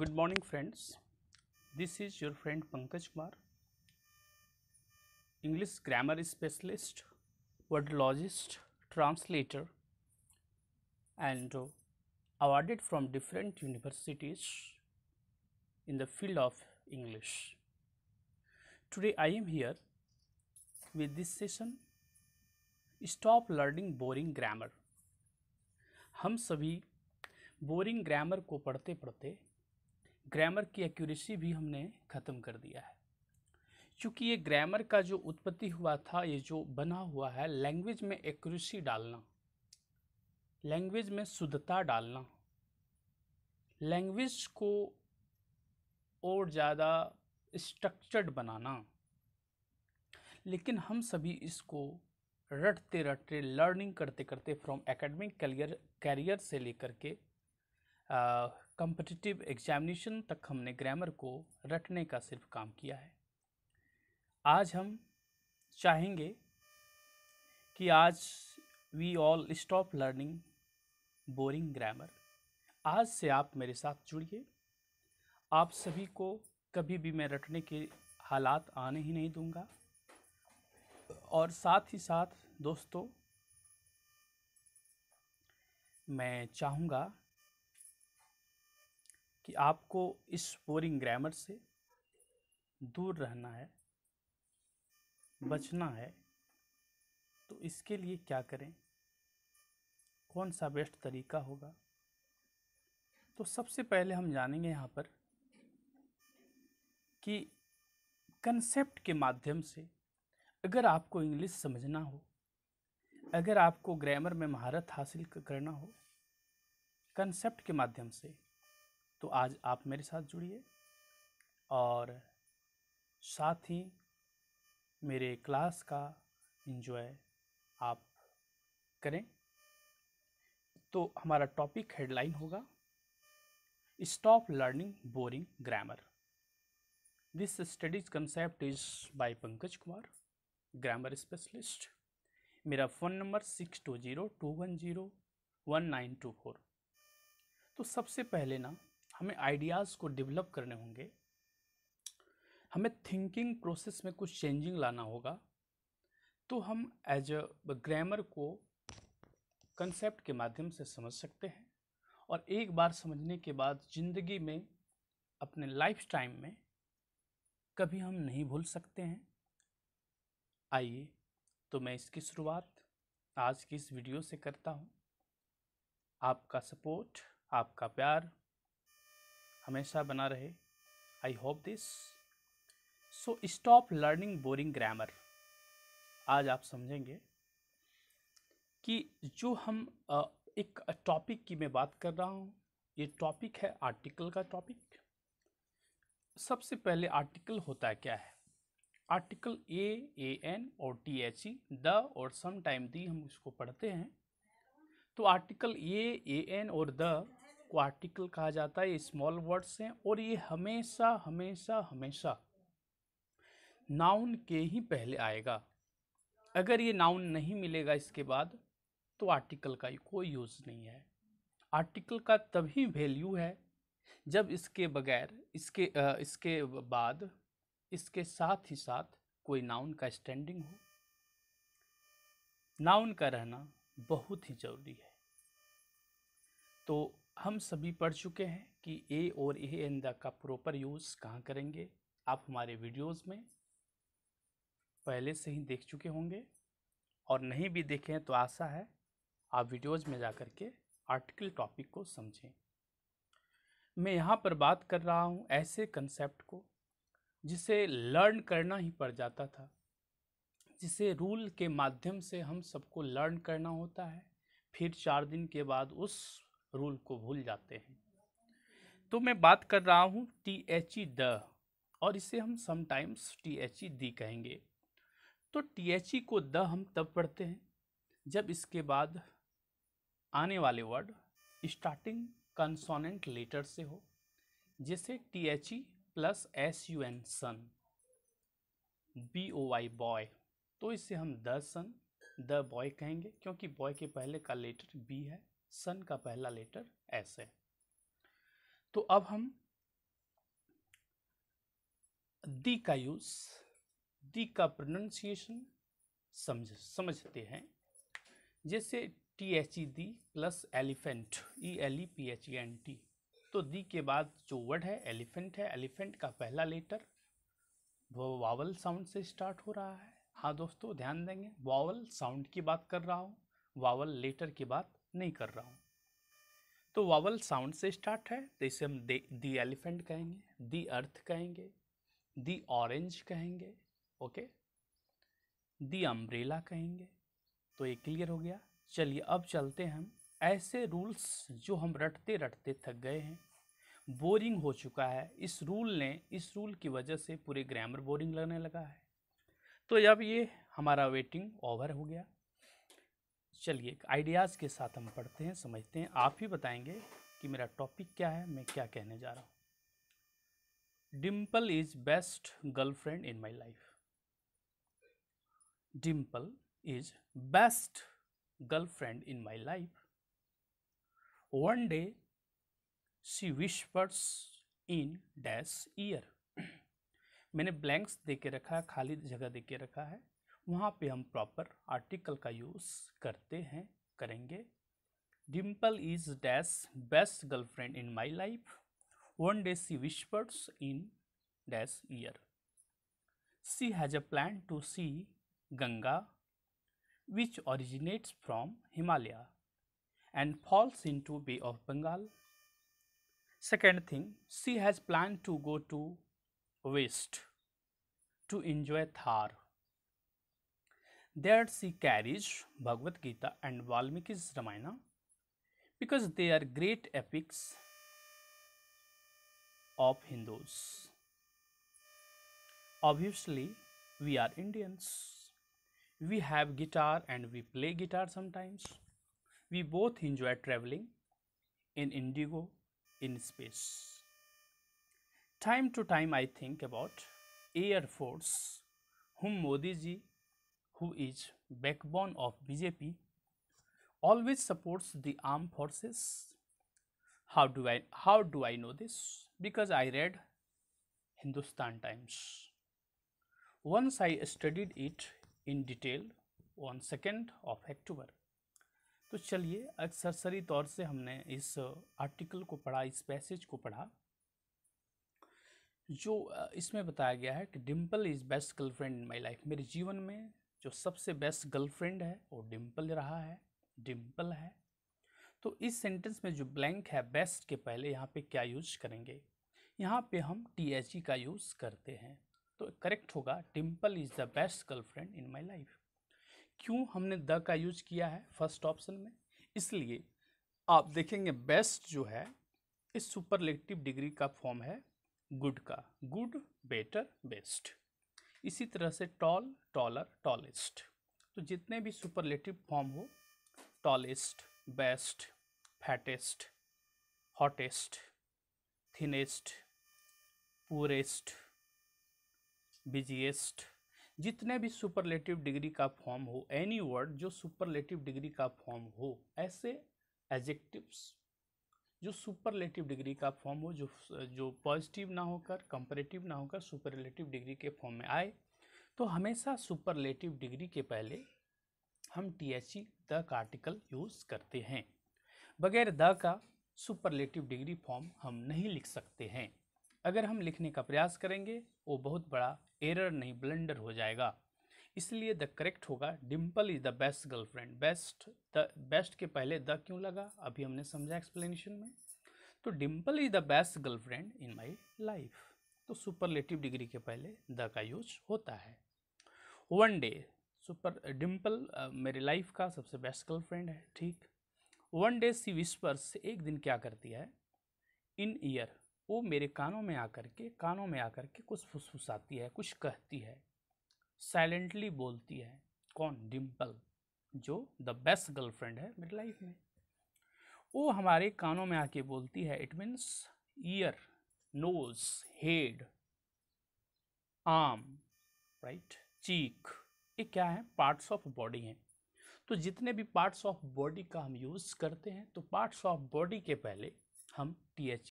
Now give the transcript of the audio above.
Good morning friends, this is your friend Pankaj Kumar, English grammar specialist, wordologist, translator and uh, awarded from different universities in the field of English. Today I am here with this session, Stop Learning Boring Grammar. हम सभी boring grammar को पढ़ते पढ़ते grammar की accuracy भी हमने ख़त्म कर दिया है चूँकि ये ग्रामर का जो उत्पत्ति हुआ था ये जो बना हुआ है लैंग्वेज में एक्यूरेसी डालना लैंग्वेज में शुद्धता डालना लैंग्वेज को और ज़्यादा स्ट्रक्चर्ड बनाना लेकिन हम सभी इसको रटते रटते लर्निंग करते करते फ्रॉम एकेडमिक करियर कैरियर से लेकर के कम्पटिटिव एग्जामिनेशन तक हमने ग्रामर को रटने का सिर्फ काम किया है आज हम चाहेंगे कि आज we all stop learning boring grammar आज से आप मेरे साथ जुड़िए आप सभी को कभी भी मैं रटने के हालात आने ही नहीं दूंगा और साथ ही साथ दोस्तों मैं चाहूँगा कि आपको इस बोरिंग ग्रामर से दूर रहना है बचना है तो इसके लिए क्या करें कौन सा बेस्ट तरीका होगा तो सबसे पहले हम जानेंगे यहाँ पर कि कंसेप्ट के माध्यम से अगर आपको इंग्लिश समझना हो अगर आपको ग्रामर में महारत हासिल करना हो कंसेप्ट के माध्यम से तो आज आप मेरे साथ जुड़िए और साथ ही मेरे क्लास का इन्जॉय आप करें तो हमारा टॉपिक हेडलाइन होगा stop learning boring grammar this studies concept is by Pankaj Kumar grammar specialist मेरा phone number six two zero two one zero one nine two four तो सबसे पहले ना हमें आइडियाज़ को डेवलप करने होंगे हमें थिंकिंग प्रोसेस में कुछ चेंजिंग लाना होगा तो हम एज अ ग्रामर को कंसेप्ट के माध्यम से समझ सकते हैं और एक बार समझने के बाद ज़िंदगी में अपने लाइफ टाइम में कभी हम नहीं भूल सकते हैं आइए तो मैं इसकी शुरुआत आज की इस वीडियो से करता हूँ आपका सपोर्ट आपका प्यार हमेशा बना रहे I hope this so stop learning boring grammar आज आप समझेंगे कि जो हम एक टॉपिक की मैं बात कर रहा हूँ ये टॉपिक है आर्टिकल का टॉपिक सबसे पहले आर्टिकल होता है क्या है आर्टिकल ए ए एन और टी एच ई द और सम टाइम दी हम इसको पढ़ते हैं तो आर्टिकल ए ए एन और द को आर्टिकल कहा जाता है ये स्मॉल वर्ड्स हैं और ये हमेशा हमेशा हमेशा नाउन के ही पहले आएगा अगर ये नाउन नहीं मिलेगा इसके बाद तो आर्टिकल का कोई यूज़ नहीं है आर्टिकल का तभी वैल्यू है जब इसके बगैर इसके आ, इसके बाद इसके साथ ही साथ कोई नाउन का स्टैंडिंग हो नाउन का रहना बहुत ही ज़रूरी है तो हम सभी पढ़ चुके हैं कि ए और ए एन द का प्रॉपर यूज़ कहाँ करेंगे आप हमारे वीडियोस में पहले से ही देख चुके होंगे और नहीं भी देखे हैं तो आशा है आप वीडियोस में जा कर के आर्टिकल टॉपिक को समझें मैं यहाँ पर बात कर रहा हूँ ऐसे कंसेप्ट को जिसे लर्न करना ही पड़ जाता था जिसे रूल के माध्यम से हम सबको लर्न करना होता है फिर चार दिन के बाद उस रूल को भूल जाते हैं तो मैं बात कर रहा हूँ टी एच ई द और इसे हम sometimes T H E the कहेंगे तो टी एच ई को द हम तब पढ़ते हैं जब इसके बाद आने वाले वर्ड स्टार्टिंग कंसोनेंट लेटर से हो जैसे T H E plus S U N sun B O Y boy तो इसे हम द सन द बॉय कहेंगे क्योंकि बॉय के पहले का लेटर बी है सन का पहला लेटर एस है तो अब हम दी का यूज दी का प्रोनाउंसिएशन समझ समझते हैं जैसे T H E the plus elephant E L E P H A N T तो दी के बाद जो वर्ड है एलिफेंट है एलिफेंट का पहला लेटर वो वावल साउंड से स्टार्ट हो रहा है हाँ दोस्तों ध्यान देंगे वावल साउंड की बात कर रहा हूँ वावल लेटर की बात नहीं कर रहा हूँ तो वावल साउंड से स्टार्ट है तो इसे हम दी एलिफेंट कहेंगे दी अर्थ कहेंगे दी ऑरेंज कहेंगे ओके दी अम्ब्रेला कहेंगे तो ये क्लियर हो गया चलिए अब चलते हैं हम ऐसे रूल्स जो हम रटते रटते थक गए हैं बोरिंग हो चुका है इस रूल ने इस रूल की वजह से पूरे ग्रामर बोरिंग लगने लगा है तो जब ये हमारा वेटिंग ओवर हो गया चलिए आइडियाज़ के साथ हम पढ़ते हैं समझते हैं आप ही बताएंगे कि मेरा टॉपिक क्या है मैं क्या कहने जा रहा हूँ Dimple is best girlfriend in my life Dimple is best in my life one day day wish purse in dash year मैंने ब्लैंक्स दे के रखा है खाली जगह दे के रखा है वहाँ पे हम प्रॉपर आर्टिकल का यूज़ करते हैं करेंगे Dimple is dash best girlfriend in my life one day she विश्वर्स in dash year she has a plan to see Ganga which originates from Himalaya and falls into Bay of Bengal second thing she has plan to go to west to enjoy Thar That she carries Bhagavad Gita and Valmiki's Ramayana because they are great epics of Hindus. Obviously, we are Indians. We have guitar and we play guitar sometimes. We both enjoy traveling in indigo in space. Time to time I think about Air Force whom Modi ji who is backbone of BJP, always supports the armed forces. How do I how do I know this? Because I read Hindustan Times. Once I studied it in detail on second of October. तो चलिए आज सरसरी तौर से हमने इस article को पढ़ा इस पैसेज को पढ़ा जो इसमें बताया गया है कि Dimple is best girlfriend in my life मेरे जीवन में जो सबसे बेस्ट गर्लफ्रेंड है वो डिम्पल रहा है डिम्पल है तो इस सेंटेंस में जो ब्लैंक है बेस्ट के पहले यहाँ पे क्या यूज करेंगे यहाँ पे हम टी एच ई का यूज़ करते हैं तो करेक्ट होगा Dimple is the best girlfriend in my life क्यों हमने द का यूज किया है फर्स्ट ऑप्शन में इसलिए आप देखेंगे बेस्ट जो है इस सुपरलेटिव डिग्री का फॉर्म है गुड का गुड बेटर बेस्ट इसी तरह से टॉल टॉलर टॉलेस्ट तो जितने भी सुपरलेटिव फॉर्म हो tallest best fattest hottest thinnest purest busiest जितने भी सुपरलेटिव डिग्री का फॉर्म हो एनी वर्ड जो सुपरलेटिव डिग्री का फॉर्म हो ऐसे एजेक्टिव्स जो सुपरलेटिव डिग्री का फॉर्म हो जो जो पॉजिटिव ना होकर कंपरेटिव ना होकर सुपरलेटिव डिग्री के फॉर्म में आए तो हमेशा सुपरलेटिव डिग्री के पहले हम टी एच ई द का आर्टिकल यूज़ करते हैं बगैर द का सुपरलेटिव डिग्री फॉर्म हम नहीं लिख सकते हैं अगर हम लिखने का प्रयास करेंगे वो बहुत बड़ा एरर नहीं ब्लंडर हो जाएगा इसलिए द करेक्ट होगा Dimple is the best girlfriend best the best के पहले द क्यों लगा अभी हमने समझा एक्सप्लेनेशन में तो Dimple is the best girlfriend in my life तो सुपरलेटिव डिग्री के पहले द का यूज होता है वन डे सुपर डिम्पल मेरे लाइफ का सबसे बेस्ट गर्लफ्रेंड है ठीक वन डे सी विस्पर्स एक दिन क्या करती है इन ईयर वो मेरे कानों में आकर के कानों में आकर के कुछ फुसफुसाती है कुछ कहती है साइलेंटली बोलती है कौन डिम्पल जो द बेस्ट गर्लफ्रेंड है मेरी लाइफ में वो हमारे कानों में आके बोलती है it means ear nose head arm right cheek ये क्या है पार्ट्स ऑफ बॉडी हैं तो जितने भी पार्ट्स ऑफ बॉडी का हम यूज़ करते हैं तो पार्ट्स ऑफ बॉडी के पहले हम टी एच